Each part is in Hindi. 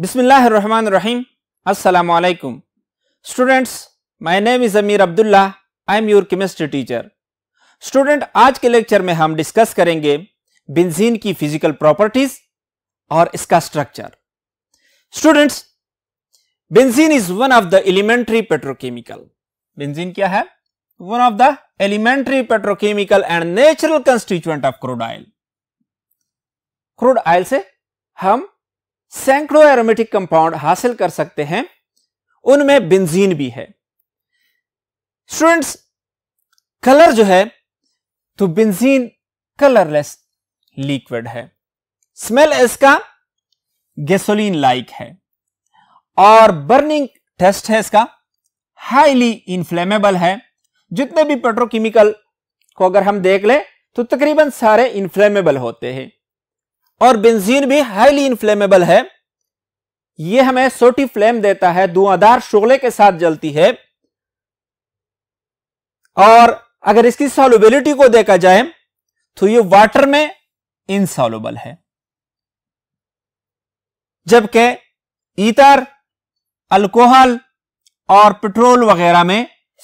Bismillahirrahmanirrahim. Assalamu students my name is Amir Abdullah I am your chemistry teacher student आज के लेक्चर में हम डिस्कस करेंगे बेंजीन की फिजिकल प्रॉपर्टीज और इसका structure students benzene is one of the elementary petrochemical benzene क्या है one of the elementary petrochemical and natural constituent of crude oil crude oil से हम सैकड़ों एरोमेटिक कंपाउंड हासिल कर सकते हैं उनमें बेंजीन भी है स्टूडेंट्स कलर जो है तो बेंजीन कलरलेस लिक्विड है स्मेल इसका गैसोलीन लाइक है और बर्निंग टेस्ट है इसका हाईली इन्फ्लेमेबल है जितने भी पेट्रोकेमिकल को अगर हम देख लें तो तकरीबन सारे इन्फ्लेमेबल होते हैं और बेंजीन भी हाईली इनफ्लेमेबल है ये हमें सोटी फ्लेम देता है धुआंधार शोले के साथ जलती है और अगर इसकी सॉल्युबिलिटी को देखा जाए तो ये वाटर में इनसॉल्युबल है जबकि ईतर अल्कोहल और पेट्रोल वगैरह में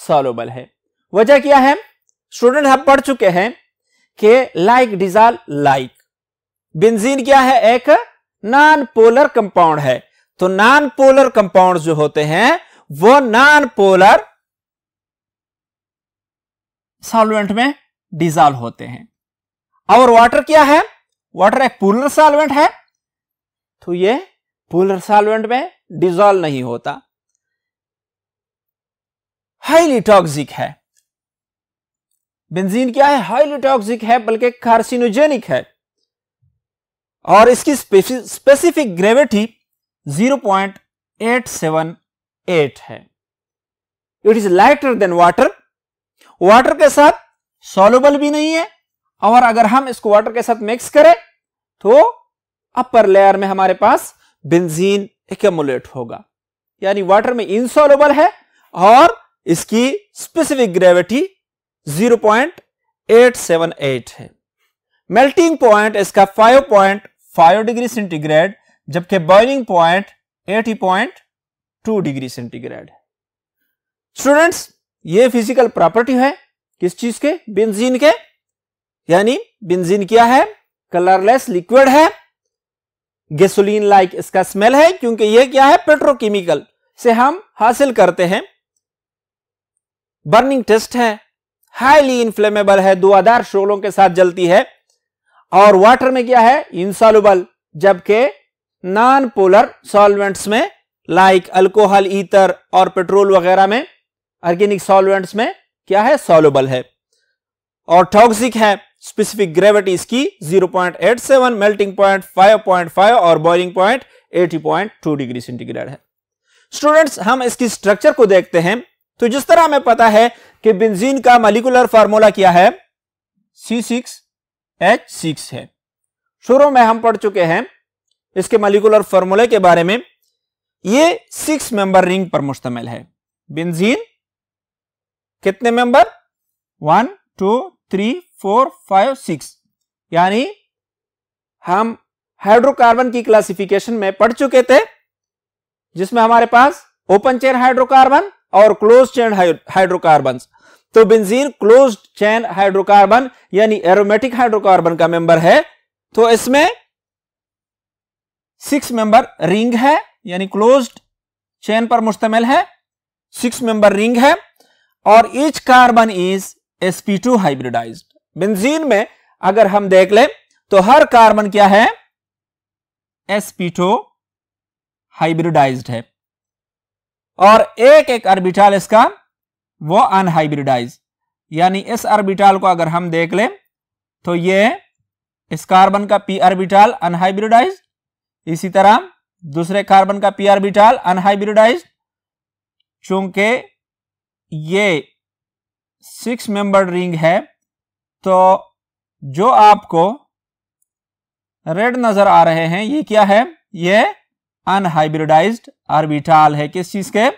सॉल्युबल है वजह क्या है स्टूडेंट हम पढ़ चुके हैं कि लाइक डिजाल लाइक बेंजीन क्या है एक नॉन पोलर कंपाउंड है तो नॉन पोलर कंपाउंड जो होते हैं वो नॉन पोलर सॉल्वेंट में डिजॉल्व होते हैं और वाटर क्या है वाटर एक पोलर सॉल्वेंट है तो ये पोलर सॉल्वेंट में डिजॉल्व नहीं होता हाईली टॉक्सिक है बेंजीन क्या है हाईली टॉक्सिक है बल्कि कार्सिनोजेनिक है और इसकी स्पेसिफिक ग्रेविटी 0.878 है it is lighter than water water के साथ सोलबल भी नहीं है और अगर हम इसको वाटर के साथ मिक्स करें तो अपर लेयर में हमारे पास बेंजीन एकमुलेट होगा यानी वाटर में इनसॉल्युबल है और इसकी स्पेसिफिक ग्रेविटी 0.878 है मेल्टिंग पॉइंट इसका 5.5 डिग्री सेंटीग्रेड जबकि boiling point 80.2 degree centigrade students ये फिजिकल प्रॉपर्टी है किस चीज के बेंजीन के यानी बेंजीन क्या है कलरलेस लिक्विड है गैसोलीन लाइक इसका स्मेल है क्योंकि ये क्या है पेट्रोकेमिकल से हम हासिल करते हैं बर्निंग टेस्ट है हाईली इन्फ्लेमेबल है दुआदार शोलों के साथ जलती है और वाटर में क्या है इंसॉल्युबल जबकि नॉन पोलर सॉल्वेंट्स में लाइक अल्कोहल ईथर और पेट्रोल वगैरह में ऑर्गेनिक सॉल्वेंट्स में क्या है सॉल्युबल है और टॉक्सिक है स्पेसिफिक ग्रेविटी इसकी 0.87 मेल्टिंग पॉइंट 5.5 और बॉइलिंग पॉइंट 80.2 डिग्री सेंटीग्रेड है स्टूडेंट्स हम इसकी स्ट्रक्चर को देखते हैं तो जिस तरह हमें पता है कि बेंजीन का मलिकुलर फार्मूला क्या है सी सिक्स एच सिक्स है शुरू में हम पढ़ चुके हैं इसके मलिकुलर फॉर्मूले के बारे में ये सिक्स मेंबर रिंग पर मुश्तमिल है बेंजीन कितने member one two three four five six यानी हम हाइड्रोकार्बन की क्लासिफिकेशन में पढ़ चुके थे जिसमें हमारे पास ओपन चेन हाइड्रोकार्बन और क्लोज चेन हाइड्रोकार्बन तो बेंजीन क्लोज चैन हाइड्रोकार्बन यानी एरोमेटिक हाइड्रोकार्बन का मेंबर है तो इसमें सिक्स मेंबर रिंग है यानी क्लोज चैन पर मुश्तमिल है सिक्स मेंबर रिंग है और each carbon is sp2 hybridised benzene में अगर हम देख लें तो हर कार्बन क्या है sp2 हाइब्रिडाइज्ड है और एक एक ऑर्बिटल इसका वो अनहाइब्रिडाइज यानी इस अर्बिटाल को अगर हम देख लें तो ये इस कार्बन का पी अर्बिटाल अनहाइब्रिडाइज इसी तरह दूसरे कार्बन का पी अर्बिटाल अनहाइब्रिडाइज चूंकि ये सिक्स मेंबर रिंग है तो जो आपको रेड नजर आ रहे हैं ये क्या है ये अनहाइब्रिडाइज्ड आर्बिटाल है किस चीज के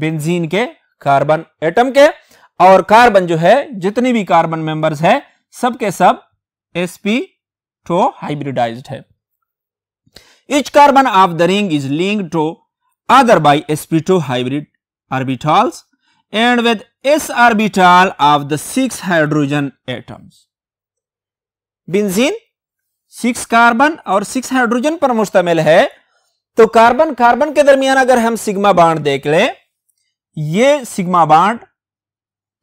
बेंजीन के कार्बन एटम के और कार्बन जो है जितनी भी कार्बन मेंबर्स है सबके सब एस पी टो हाइब्रिडाइज है each carbon of the ring is link to other by S P two hybrid orbitals and with S orbital of the six hydrogen atoms benzene six carbon और सिक्स हाइड्रोजन पर मुश्तमिल है तो कार्बन कार्बन के दरमियान अगर हम सिग्मा बाढ़ देख लें ये सिग्मा बाड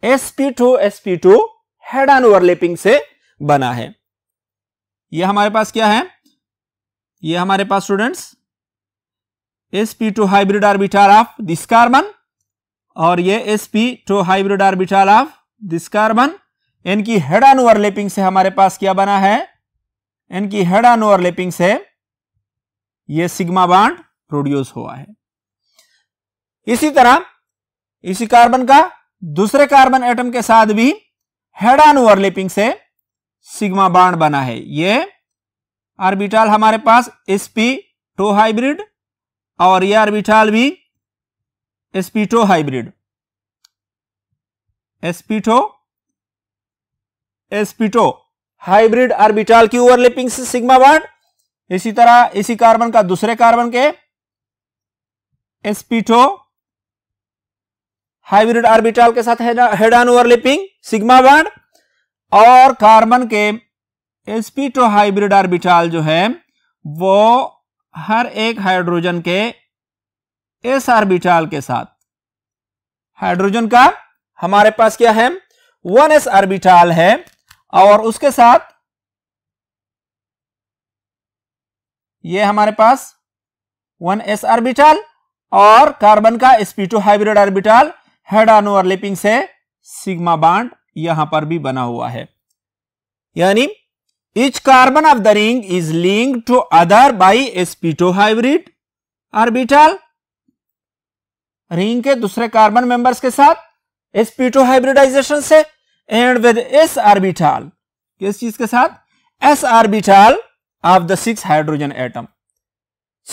sp2 sp2 head on overlapping से बना है ये हमारे पास क्या है ये हमारे पास students sp2 hybrid orbital of this carbon और ये sp2 hybrid orbital of this carbon इनकी हेड ऑन ओवरलैपिंग से हमारे पास क्या बना है इनकी हेड ऑन ओवरलैपिंग से ये सिग्मा बांड प्रोड्यूस हुआ है इसी तरह इसी कार्बन का दूसरे कार्बन एटम के साथ भी ऑन ओवरलैपिंग से सिग्मा बाड बना है ये आर्बिटाल हमारे पास एसपी टो हाइब्रिड और ये आर्बिटाल भी S P two hybrid S P two S P two hybrid orbital की ओवरलैपिंग से सिग्मा बाड इसी तरह इसी कार्बन का दूसरे कार्बन के एसपीटो हाइब्रिड आर्बिटल के साथ head on overlapping sigma bond और कार्बन के एसपीटो हाइब्रिड आर्बिटल जो है वो हर एक हाइड्रोजन के एस आर्बिटल के साथ हाइड्रोजन का हमारे पास क्या है वन एस आर्बिटल है और उसके साथ ये हमारे पास वन एस आर्बिटल और कार्बन का S P two hybrid orbital head on overlapping से सिग्मा बाड यहां पर भी बना हुआ है यानी each carbon of the ring is link to other by S P two hybrid orbital ring के दूसरे कार्बन मेंबर्स के साथ एस्पीटो हाइब्रिडाइजेशन से एंड विद एस ऑर्बिटल किस चीज के साथ S orbital of the six hydrogen atom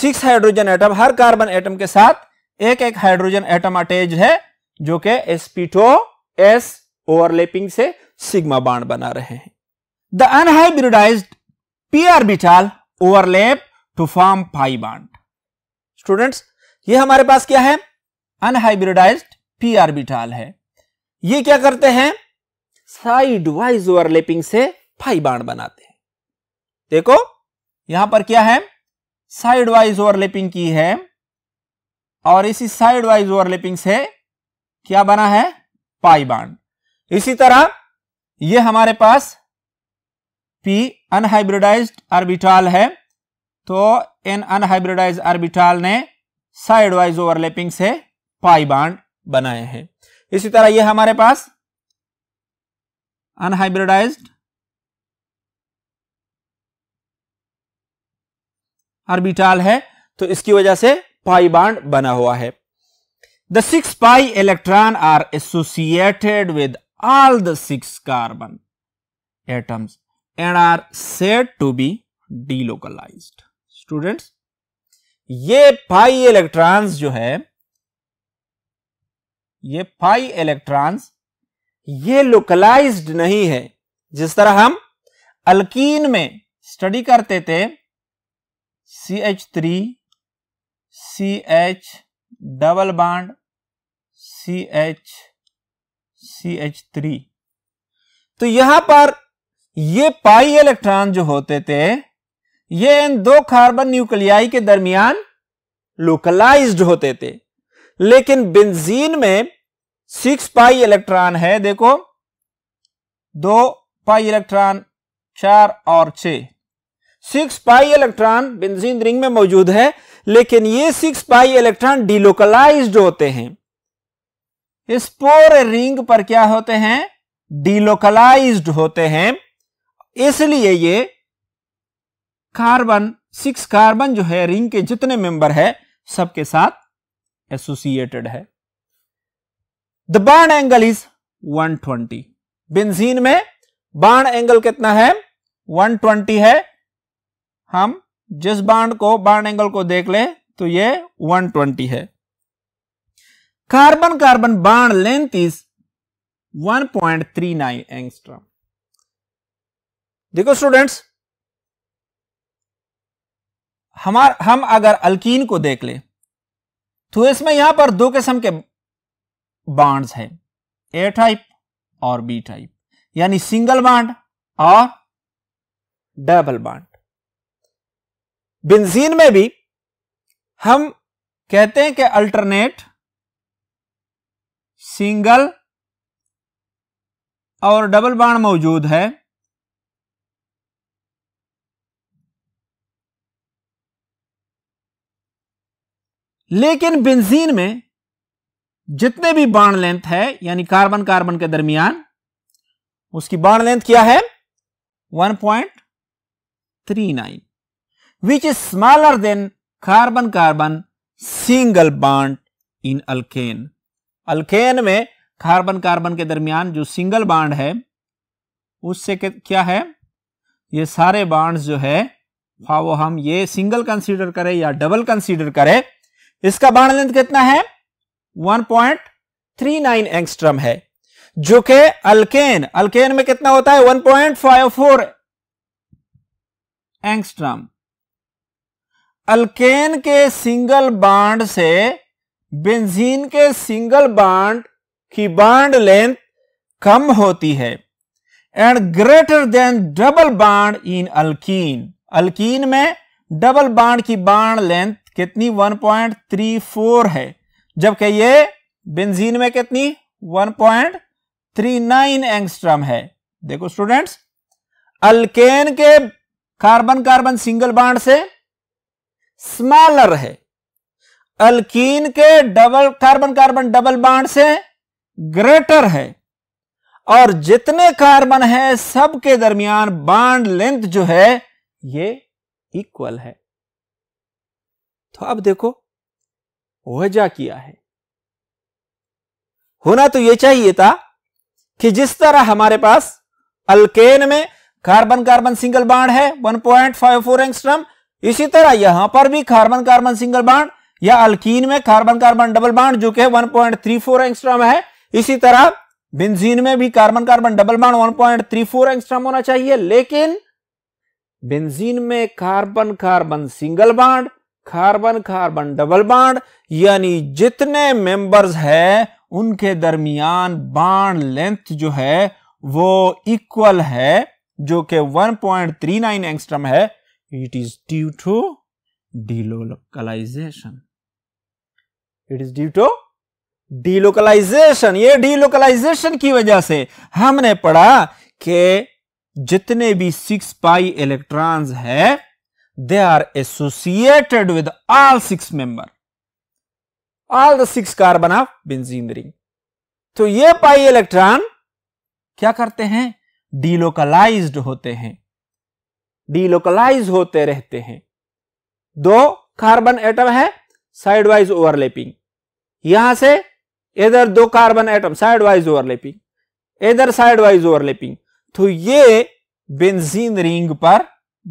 six hydrogen atom हर कार्बन एटम के साथ एक एक हाइड्रोजन एटम अटैच है जो कि एसपीटो एस ओवरलैपिंग से सिग्मा बाड बना रहे हैं the unhybridise P orbital overlap to form pi bond students ये हमारे पास क्या है अनहाइब्रिडाइज पी ऑर्बिटल है ये क्या करते हैं साइड वाइज ओवरलैपिंग से फाइव बाड बनाते हैं देखो यहां पर क्या है साइड वाइज ओवरलैपिंग की है और इसी साइड वाइज ओवरलैपिंग से क्या बना है पाई बाड इसी तरह ये हमारे पास पी अनहाइब्रिडाइज्ड आर्बिटाल है तो इन अनहाइब्रिडाइज आर्बिटाल ने साइड वाइज ओवरलैपिंग से पाई बाड बनाए हैं इसी तरह ये हमारे पास अनहाइब्रिडाइज्ड आर्बिटाल है तो इसकी वजह से पाई बांड बना हुआ है The 6 pi electron are associated with all the 6 carbon atoms and are said to be delocalized. Students, ये पाई इलेक्ट्रॉन्स जो है ये पाई इलेक्ट्रॉन्स ये लोकलाइज्ड नहीं है जिस तरह हम अल्कीन में स्टडी करते थे C H three C H double bond C H C H three तो यहां पर ये पाई इलेक्ट्रॉन जो होते थे ये इन दो कार्बन न्यूक्लियाई के दरमियान लोकलाइज्ड होते थे लेकिन बेंजीन में सिक्स पाई इलेक्ट्रॉन है देखो दो पाई इलेक्ट्रॉन चार और छ six pi electron benzene ring में मौजूद है लेकिन ये सिक्स पाई इलेक्ट्रॉन डिलोकलाइज होते हैं स्पोर रिंग पर क्या होते हैं डिलोकलाइज्ड होते हैं इसलिए ये कार्बन सिक्स कार्बन जो है रिंग के जितने मेंबर है सबके साथ एसोसिएटेड है द बर्न एंगल इज 120 बेंजीन में बाण एंगल कितना है 120 है हम जिस बाण को बाण एंगल को देख ले तो ये 120 है carbon carbon bond length is 1.39 angstrom. देखो स्टूडेंट्स हमार हम अगर अल्कीन को देख ले तो इसमें यहां पर दो किस्म के बॉन्ड्स हैं ए टाइप और बी टाइप यानी सिंगल बॉन्ड और डबल बॉन्ड बेंजीन में भी हम कहते हैं कि अल्टरनेट सिंगल और डबल बाण मौजूद है लेकिन बेंजीन में जितने भी बाण लेंथ है यानी कार्बन कार्बन के दरमियान उसकी बाण लेंथ क्या है 1.39 which is smaller than carbon carbon single bond in alkane alkane में कार्बन कार्बन के दरमियान जो सिंगल बाड है उससे क्या है ये सारे बाड्स जो है वो हम ये सिंगल कंसीडर करें या डबल कंसीडर करें इसका बाढ़ लेंथ कितना है 1.39 एंगस्ट्रम है जो कि अल्केन अल्केन में कितना होता है 1.54 एंगस्ट्रम अल्केन के सिंगल बाड से बेंजीन के सिंगल बाड की बाड लेंथ कम होती है and greater than double bond in alkene alkene में डबल बाड की बाड लेंथ कितनी 1.34 है जबकि ये बेंजीन में कितनी 1.39 एंगस्ट्रम है देखो स्टूडेंट्स अल्केन के कार्बन कार्बन सिंगल बाड से स्मॉलर है अल्कीन के डबल कार्बन कार्बन डबल बाड से ग्रेटर है और जितने कार्बन है सबके दरमियान बाड लेंथ जो है ये इक्वल है तो अब देखो वजह किया है होना तो यह चाहिए था कि जिस तरह हमारे पास अल्केन में कार्बन कार्बन सिंगल बांड है 1.54 एंगस्ट्रम इसी तरह यहां पर भी कार्बन कार्बन सिंगल बांड या अल्कीन में कार्बन कार्बन डबल बाड जो कि 1.34 पॉइंट है इसी तरह बेंजीन में भी कार्बन कार्बन डबल बाड 1.34 पॉइंट होना चाहिए लेकिन बेंजीन में carbon carbon single bond carbon carbon double bond यानी जितने मेंबर्स है उनके दरमियान बाड लेंथ जो है वो इक्वल है जो कि 1.39 पॉइंट एंगस्ट्रम है it is due to delocalisation it is due to delocalisation ये डीलोकलाइजेशन की वजह से हमने पढ़ा कि जितने भी सिक्स पाई इलेक्ट्रॉन्स है they are associated with all six member all the six carbon of benzene ring तो ये पाई इलेक्ट्रॉन क्या करते हैं डीलोकलाइज्ड होते हैं डीलोकलाइज होते रहते हैं दो कार्बन एटम है साइडवाइज ओवरलैपिंग यहां से इधर दो carbon atom side wise overlapping इधर साइड वाइज ओवरलैपिंग तो ये बेंजीन रिंग पर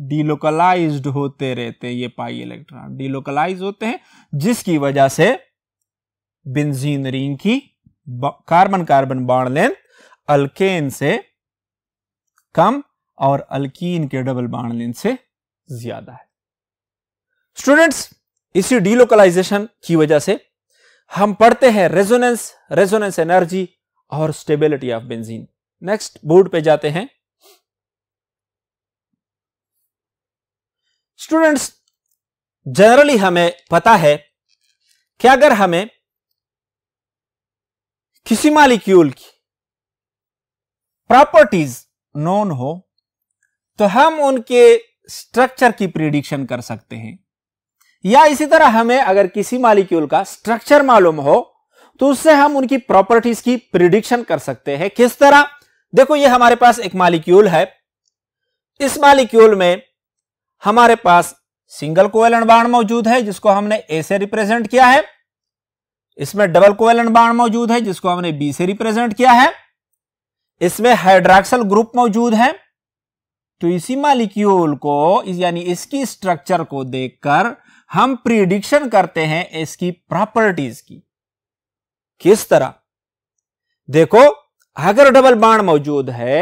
डिलोकलाइज्ड होते रहते हैं ये पाई इलेक्ट्रॉन डिलोकलाइज होते हैं जिसकी वजह से बेंजीन रिंग की carbon carbon bond length alkane से कम और अल्कीन के डबल बॉन्ड लेंथ से ज्यादा है स्टूडेंट्स इसी डीलोकलाइजेशन की वजह से हम पढ़ते हैं रेजोनेंस रेजोनेंस एनर्जी और stability of benzene next board पे जाते हैं स्टूडेंट्स जनरली हमें पता है कि अगर हमें किसी मालिक्यूल की प्रॉपर्टीज नोन हो तो हम उनके स्ट्रक्चर की प्रिडिक्शन कर सकते हैं या इसी तरह हमें अगर किसी मालिक्यूल का स्ट्रक्चर मालूम हो तो उससे हम उनकी प्रॉपर्टीज की प्रिडिक्शन कर सकते हैं किस तरह देखो ये हमारे पास एक मालिक्यूल है इस मालिक्यूल में हमारे पास सिंगल कोवेलेंट बाण मौजूद है जिसको हमने ए से रिप्रेजेंट किया है इसमें डबल कोवेलेंट बाण मौजूद है जिसको हमने बी से रिप्रेजेंट किया है इसमें हाइड्राक्सल ग्रुप मौजूद है तो इसी मालिक्यूल को यानी इसकी स्ट्रक्चर को देखकर हम प्रिडिक्शन करते हैं इसकी प्रॉपर्टीज की किस तरह देखो अगर डबल बाण मौजूद है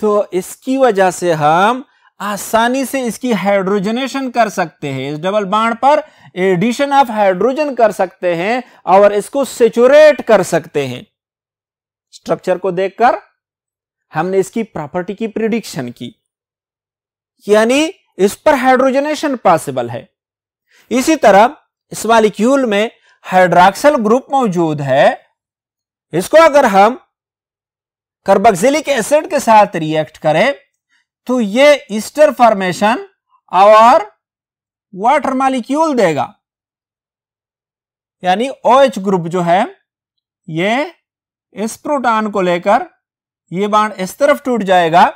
तो इसकी वजह से हम आसानी से इसकी हाइड्रोजनेशन कर सकते हैं इस डबल बाण पर एडिशन ऑफ हाइड्रोजन कर सकते हैं और इसको सेचुरेट कर सकते हैं स्ट्रक्चर को देखकर हमने इसकी प्रॉपर्टी की प्रिडिक्शन की यानी इस पर हाइड्रोजनेशन पॉसिबल है इसी तरह इस मालिक्यूल में हाइड्राक्सल ग्रुप मौजूद है इसको अगर हम कार्बोक्सिलिक एसिड के साथ रिएक्ट करें तो ये ईस्टर फॉर्मेशन और वाटर मालिक्यूल देगा यानी एच OH ग्रुप जो है ये इस प्रोटॉन को लेकर ये बाण इस तरफ टूट जाएगा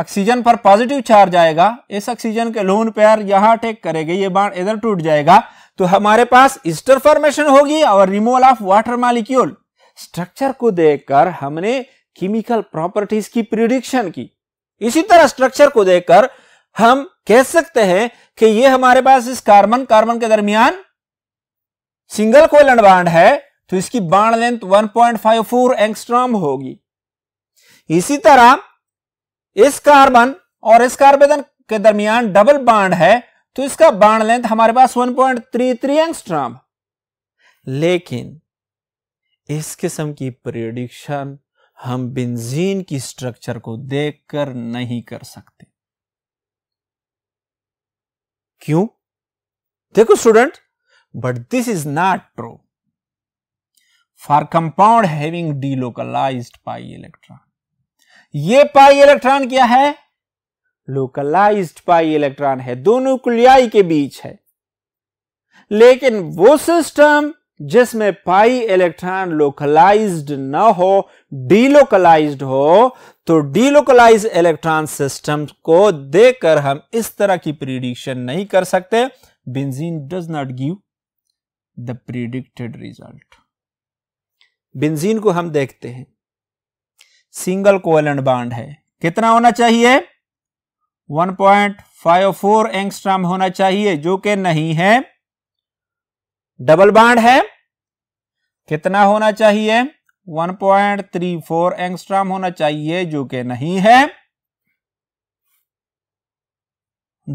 ऑक्सीजन पर पॉजिटिव चार्ज आएगा इस ऑक्सीजन के लोन पेयर यहाँ अटैक करेगा ये बाढ़ इधर टूट जाएगा तो हमारे पास ईस्टर फॉर्मेशन होगी और removal of water molecule structure को देखकर हमने केमिकल प्रॉपर्टीज की प्रिडिक्शन की इसी तरह स्ट्रक्चर को देखकर हम कह सकते हैं कि ये हमारे पास इस कार्बन कार्बन के दरमियान सिंगल कोलन बाड है तो इसकी बाढ़ लेंथ 1.54 पॉइंट होगी इसी तरह इस कार्बन और इस कार्बेदन के दरमियान डबल बाड है तो इसका बाड लेंथ हमारे पास 1.33 पॉइंट लेकिन इस किस्म की प्रिडिक्शन हम बिंजीन की स्ट्रक्चर को देखकर नहीं कर सकते क्यों देखो student but this is not true for compound having delocalized pi electron ये पाई इलेक्ट्रॉन क्या है लोकलाइज्ड पाई इलेक्ट्रॉन है दो न्यूक्लियाई के बीच है लेकिन वो सिस्टम जिसमें पाई इलेक्ट्रॉन लोकलाइज्ड ना हो डीलोकलाइज्ड हो तो डीलोकलाइज इलेक्ट्रॉन सिस्टम को देकर हम इस तरह की प्रिडिक्शन नहीं कर सकते benzene does not give the predicted result benzene को हम देखते हैं सिंगल कोवेलेंट बांड है कितना होना चाहिए 1.54 एंगस्ट्राम होना चाहिए जो कि नहीं है डबल बांड है कितना होना चाहिए 1.34 एंगस्ट्राम होना चाहिए जो कि नहीं है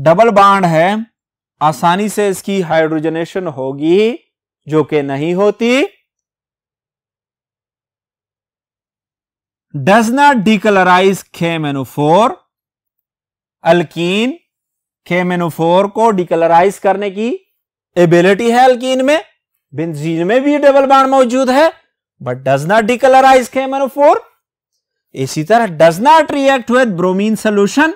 डबल बाड है आसानी से इसकी हाइड्रोजनेशन होगी जो कि नहीं होती does not decolorize KMNO4 alkyne KMNO4 को डिकलराइज करने की एबिलिटी है अल्कीन में बेंजीन में भी डबल बाड मौजूद है but does not decolourise KMNO4 इसी तरह does not react with bromine solution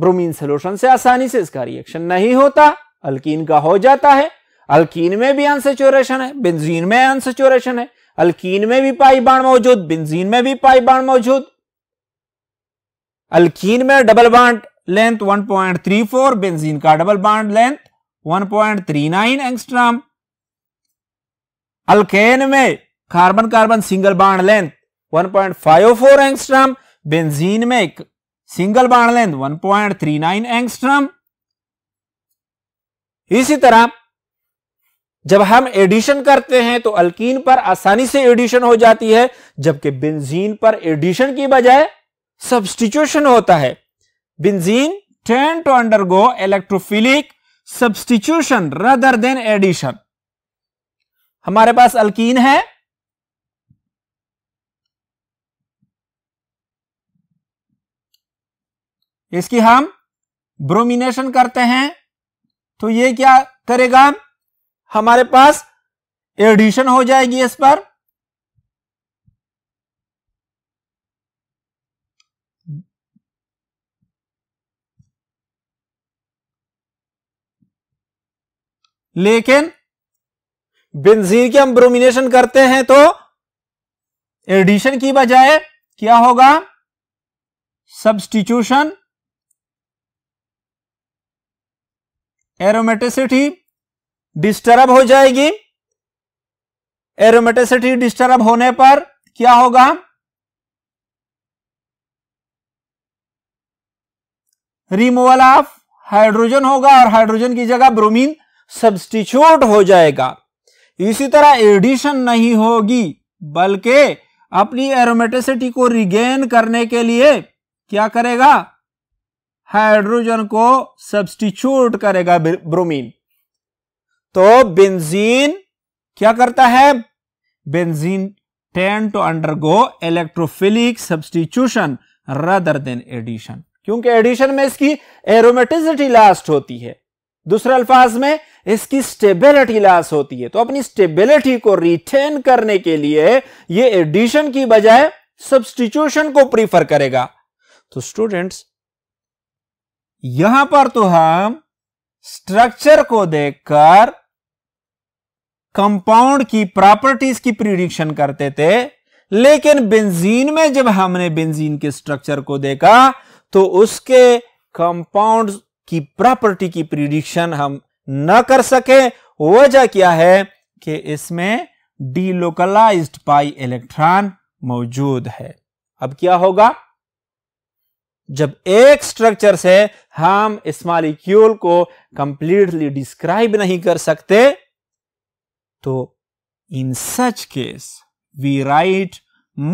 bromine solution से आसानी से इसका रिएक्शन नहीं होता अल्कीन का हो जाता है अल्कीन में भी अनसेचुरेशन है बेंजीन में अनसेचुरेशन है अल्कीन में भी पाई बाण मौजूद बिंजीन में भी पाई बाण मौजूद अल्कीन में डबल बाड लेंथ 1.34 बेंजीन का double bond length 1.39 angstrom alkane में carbon carbon single bond length 1.54 angstrom benzene में एक सिंगल बाड लेंथ 1.39 एंगस्ट्राम इसी तरह जब हम एडिशन करते हैं तो अल्कीन पर आसानी से एडिशन हो जाती है जबकि बेंजीन पर एडिशन की बजाय सब्सटीट्यूशन होता है benzene tend to undergo electrophilic substitution rather than addition हमारे पास अल्कीन है इसकी हम ब्रोमिनेशन करते हैं तो ये क्या करेगा हमारे पास एडिशन हो जाएगी इस पर लेकिन बेंजीन की हम ब्रोमिनेशन करते हैं तो एडिशन की बजाय क्या होगा सब्सटीट्यूशन एरोमेटिसिटी डिस्टर्ब हो जाएगी एरोमेटिसिटी डिस्टर्ब होने पर क्या होगा रिमूवल ऑफ हाइड्रोजन होगा और हाइड्रोजन की जगह ब्रोमीन सब्स्टिट्यूट हो जाएगा इसी तरह एडिशन नहीं होगी बल्कि अपनी एरोमेटिसिटी को रिगेन करने के लिए क्या करेगा हाइड्रोजन को सब्स्टिट्यूट करेगा ब्रोमीन तो बेंजीन क्या करता है benzene tend to undergo electrophilic substitution rather than addition क्योंकि एडिशन में इसकी एरोमेटिसिटी लास्ट होती है दूसरे अल्फाज में इसकी स्टेबिलिटी लास्ट होती है तो अपनी स्टेबिलिटी को रिटेन करने के लिए ये एडिशन की बजाय सब्सटीट्यूशन को प्रीफर करेगा तो स्टूडेंट्स यहां पर तो हम स्ट्रक्चर को देखकर कंपाउंड की प्रॉपर्टीज की प्रिडिक्शन करते थे लेकिन बेंजीन में जब हमने बेंजीन के स्ट्रक्चर को देखा तो उसके कंपाउंड की प्रॉपर्टी की प्रिडिक्शन हम न कर सके वजह क्या है कि इसमें डीलोकलाइज्ड पाई इलेक्ट्रॉन मौजूद है अब क्या होगा जब एक स्ट्रक्चर से हम इस मालिक्यूल को कंप्लीटली डिस्क्राइब नहीं कर सकते तो in such case we write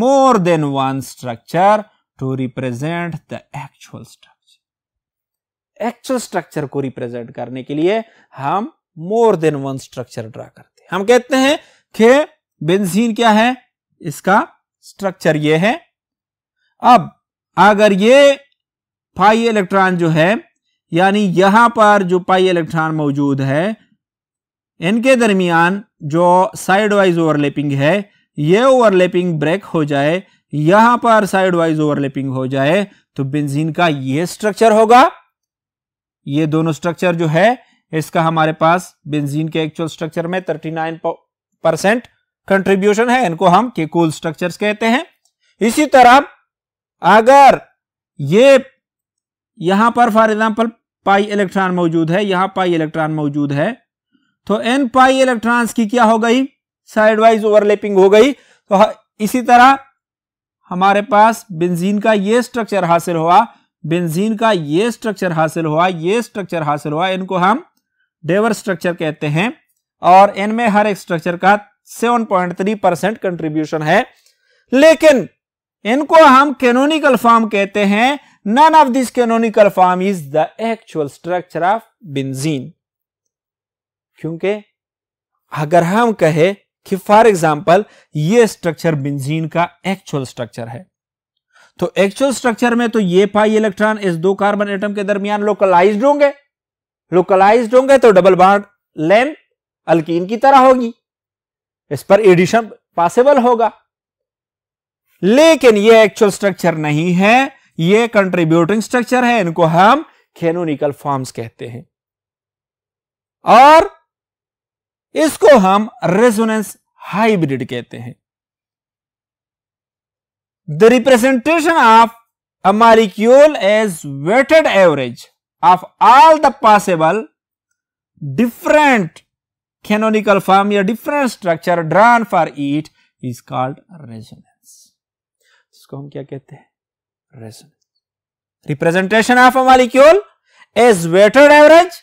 more than one structure to represent the actual structure actual structure को रिप्रेजेंट करने के लिए हम more than one structure draw करते हैं हम कहते हैं कि बेंजीन क्या है इसका स्ट्रक्चर ये है अब अगर ये पाई इलेक्ट्रॉन जो है यानी यहां पर जो पाई इलेक्ट्रॉन मौजूद है इनके दरमियान जो साइड वाइज ओवरलैपिंग है ये ओवरलैपिंग ब्रेक हो जाए यहां पर साइड वाइज ओवरलैपिंग हो जाए तो बेंजीन का ये स्ट्रक्चर होगा ये दोनों स्ट्रक्चर जो है इसका हमारे पास बेंजीन के एक्चुअल स्ट्रक्चर में 39 परसेंट कंट्रीब्यूशन है इनको हम केकूल स्ट्रक्चर्स कहते हैं इसी तरह अगर ये यहां पर फॉर एग्जांपल पाई इलेक्ट्रॉन मौजूद है यहां पाई इलेक्ट्रॉन मौजूद है तो एन पाई इलेक्ट्रॉन्स की क्या हो गई साइडवाइज ओवरलैपिंग हो गई तो इसी तरह हमारे पास बेंजीन का ये स्ट्रक्चर हासिल हुआ बेंजीन का ये स्ट्रक्चर हासिल हुआ ये स्ट्रक्चर हासिल हुआ इनको हम डेवर स्ट्रक्चर कहते हैं और इनमें हर एक स्ट्रक्चर का 7.3 परसेंट कंट्रीब्यूशन है लेकिन इनको हम कैनोनिकल फॉर्म कहते हैं none of this canonical form is the actual structure of benzene क्योंकि अगर हम कहे कि फॉर एग्जाम्पल ये स्ट्रक्चर बेंजीन का एक्चुअल स्ट्रक्चर है तो एक्चुअल स्ट्रक्चर में तो ये पाई इलेक्ट्रॉन इस दो कार्बन एटम के दरमियान लोकलाइज होंगे लोकलाइज होंगे तो डबल बॉन्ड लेंथ अल्किन की तरह होगी इस पर एडिशन पॉसिबल होगा लेकिन ये एक्चुअल स्ट्रक्चर नहीं है ये कंट्रीब्यूटिंग स्ट्रक्चर है इनको हम खेनोनिकल फॉर्म्स कहते हैं और इसको हम रेजोनेंस हाइब्रिड कहते हैं the representation of a molecule as weighted average of all the possible different canonical form या different structure drawn for it is called resonance इसको हम क्या कहते हैं resonance representation of a molecule as weighted average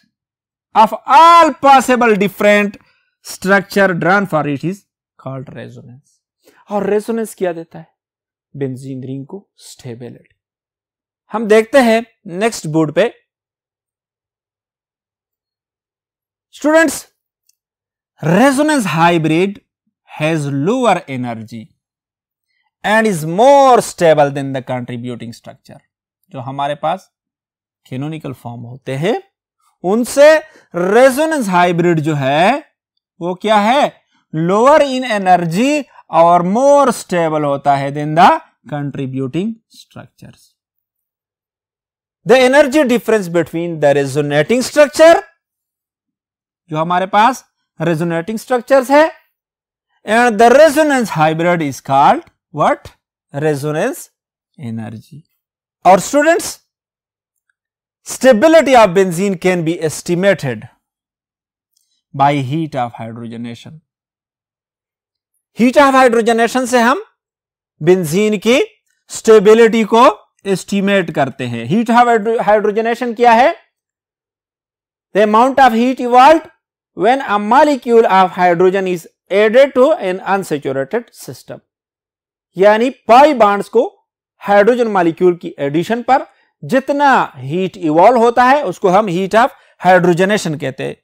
of all possible different structure drawn for it is called resonance और रेजोनेंस क्या देता है बेंजीन रिंग को स्टेबिलिटी हम देखते हैं नेक्स्ट बोर्ड पे students resonance hybrid has lower energy and is more stable than the contributing structure जो हमारे पास केनोनिकल फॉर्म होते हैं उनसे रेजोनेंस हाइब्रिड जो है वो क्या है लोअर इन एनर्जी और मोर स्टेबल होता है than the contributing structure the energy difference between the resonating structure जो हमारे पास रेजोनेटिंग स्ट्रक्चर्स है and the resonance hybrid is called what resonance energy और students stability of benzene can be estimated by heat of hydrogenation heat of hydrogenation से हम बेंजीन की स्टेबिलिटी को एस्टिमेट करते हैं हीट ऑफ हाइड्रोजनेशन क्या है the amount of heat evolve when a molecule of hydrogen is added to an unsaturated system यानी पाई बॉन्ड्स को हाइड्रोजन मॉलिक्यूल की एडिशन पर जितना हीट इवॉल्व होता है उसको हम हीट ऑफ हाइड्रोजनेशन कहते हैं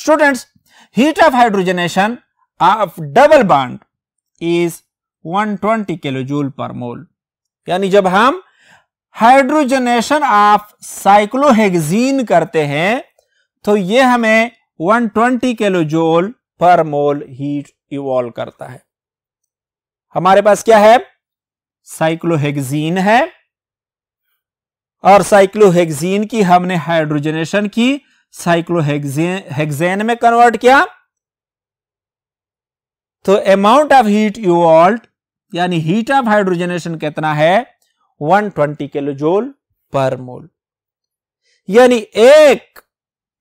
students heat of hydrogenation of double bond is 120 kilojoule per mole यानी जब हम हाइड्रोजनेशन ऑफ साइक्लोहेगजीन करते हैं तो यह हमें 120 kilojoule per mole heat evolve करता है हमारे पास क्या है साइक्लोहेगजीन है और साइक्लोहेगजीन की हमने हाइड्रोजनेशन की साइक्लोहेक्सेन में कन्वर्ट किया तो अमाउंट ऑफ हीट यू ऑल्ट यानी हीट ऑफ हाइड्रोजनेशन कितना है 120 ट्वेंटी किलोजोल पर मोल यानी एक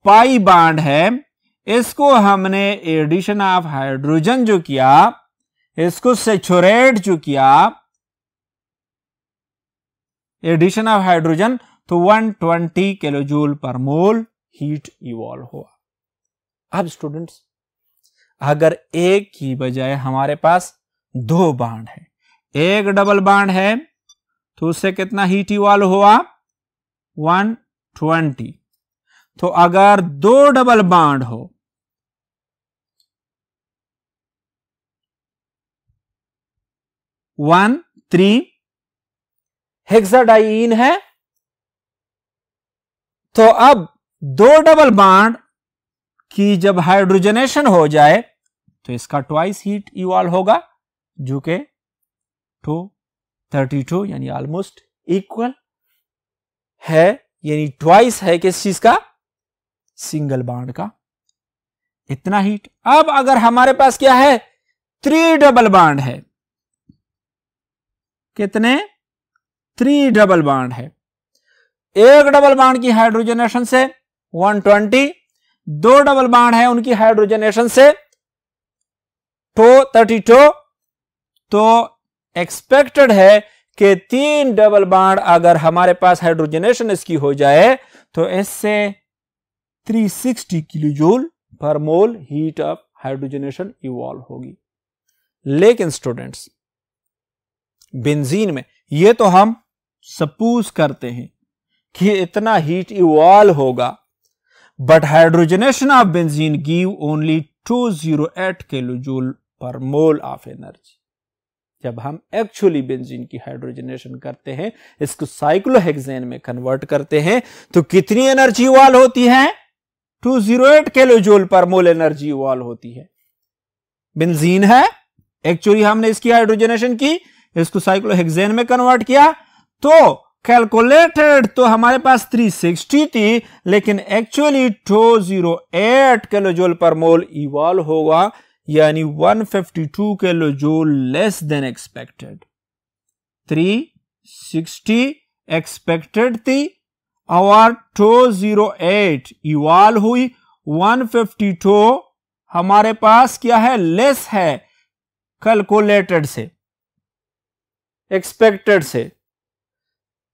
पाई बांड है इसको हमने एडिशन ऑफ हाइड्रोजन जो किया इसको सेचुरेट जो किया एडिशन ऑफ हाइड्रोजन तो 120 ट्वेंटी किलोजोल पर मोल हीट इवॉल्व हुआ अब स्टूडेंट्स अगर एक की बजाय हमारे पास दो बाड है एक डबल बाड है तो उससे कितना हीट इवॉल्व हुआ 120 तो अगर दो डबल बाड हो वन थ्री हेक्साडाइन है तो अब दो डबल बाड की जब हाइड्रोजनेशन हो जाए तो इसका ट्वाइस हीट इवॉल्व होगा जो कि टू थर्टी टू यानी ऑलमोस्ट इक्वल है यानी ट्वाइस है किस चीज का सिंगल बाड का इतना हीट अब अगर हमारे पास क्या है थ्री डबल बाड है कितने थ्री डबल बाड है एक डबल बाड की हाइड्रोजनेशन से 120 दो डबल बाड है उनकी हाइड्रोजनेशन से टो तो थर्टी टो तो एक्सपेक्टेड है कि तीन डबल बाड अगर हमारे पास हाइड्रोजनेशन इसकी हो जाए तो इससे 360 kilo joule per mole heat of hydrogenation evolve होगी लेकिन स्टूडेंट्स बेंजीन में ये तो हम सपोज करते हैं कि इतना हीट इवॉल्व होगा but hydrogenation of benzene give only 208 kilojoule per mole of energy. जब हम एक्चुअली बेंजीन की हाइड्रोजनेशन करते हैं इसको साइक्लोहेक्सेन में कन्वर्ट करते हैं तो कितनी एनर्जी वाल होती है 208 किलोजोल पर मोल एनर्जी वाल होती है बेंजीन है एक्चुअली हमने इसकी हाइड्रोजनेशन की इसको साइक्लोहेक्सेन में कन्वर्ट किया तो कैलकुलेटेड तो हमारे पास 360 थी लेकिन एक्चुअली 208 किलोजोल पर मोल इवॉल्व होगा यानी 152 kilojoule less than expected 360 expected थी और 208 इवॉल्व हुई 152 हमारे पास क्या है लेस है कैलकुलेटेड से एक्सपेक्टेड से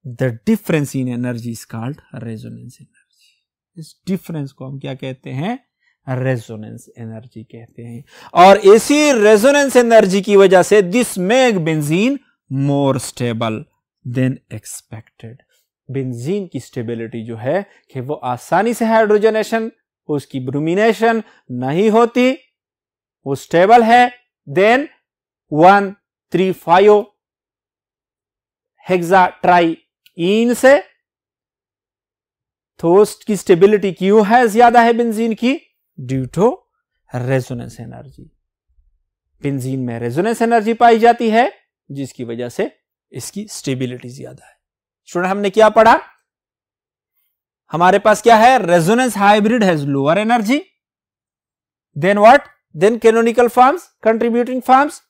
the difference in energy is called resonance energy इस डिफरेंस को हम क्या कहते हैं रेजोनेंस एनर्जी कहते हैं और इसी रेजोनेंस एनर्जी की वजह से this make benzene more stable than expected benzene की स्टेबिलिटी जो है कि वो आसानी से हाइड्रोजनेशन उसकी ब्रूमिनेशन नहीं होती वो स्टेबल है than one three five hexa tri benzene से थोस्ट तो की स्टेबिलिटी क्यों है ज्यादा है बेंजीन की due to resonance energy benzene में रेजोनेंस एनर्जी पाई जाती है जिसकी वजह से इसकी स्टेबिलिटी ज्यादा है स्टूडेंट हमने क्या पढ़ा हमारे पास क्या है resonance hybrid has lower energy than what than canonical forms contributing forms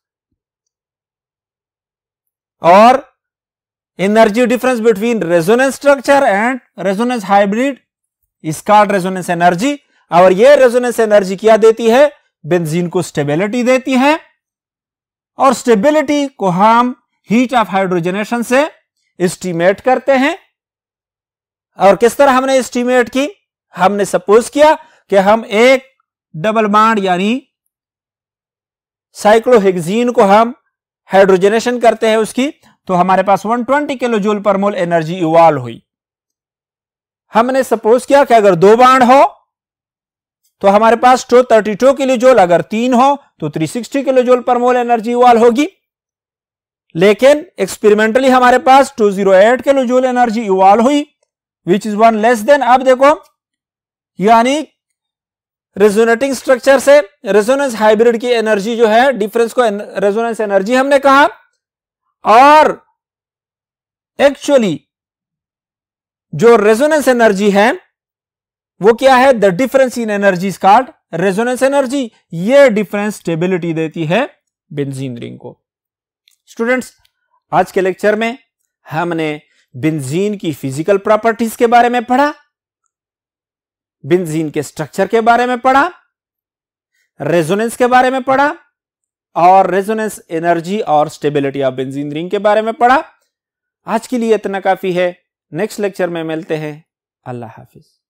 और energy difference between resonance structure and resonance hybrid is called called energy और ये resonance एनर्जी क्या देती है बेंजीन को स्टेबिलिटी देती है और स्टेबिलिटी को हम हीट ऑफ हाइड्रोजनेशन से एस्टीमेट करते हैं और किस तरह हमने एस्टीमेट की हमने सपोज किया कि हम एक डबल बाड यानी साइक्लोहेक्जीन को हम हाइड्रोजनेशन करते हैं उसकी तो हमारे पास 120 किलो जूल पर मोल एनर्जी इवॉल्व हुई हमने सपोज किया कि अगर दो बाढ़ हो तो हमारे पास two thirty two kilo joule अगर तीन हो तो 360 किलो जोल पर मोल एनर्जी इवॉल्व होगी लेकिन एक्सपेरिमेंटली हमारे पास 208 किलो जोल एनर्जी इवॉल्व हुई which is one less than अब देखो यानी रेजोनेटिंग स्ट्रक्चर से रेजोनेंस हाइब्रिड की एनर्जी जो है डिफरेंस को रेजोनेंस एनर्जी हमने कहा और एक्चुअली जो रेजोनेंस एनर्जी है वो क्या है the difference in energy called resonance energy ये डिफरेंस स्टेबिलिटी देती है बेंजीन रिंग को स्टूडेंट्स आज के लेक्चर में हमने बेंजीन की फिजिकल प्रॉपर्टीज के बारे में पढ़ा बेंजीन के स्ट्रक्चर के बारे में पढ़ा रेजोनेंस के बारे में पढ़ा और रेजोनेंस एनर्जी और स्टेबिलिटी ऑफ बेंजीन रिंग के बारे में पढ़ा आज के लिए इतना काफी है नेक्स्ट लेक्चर में मिलते हैं अल्लाह हाफिज़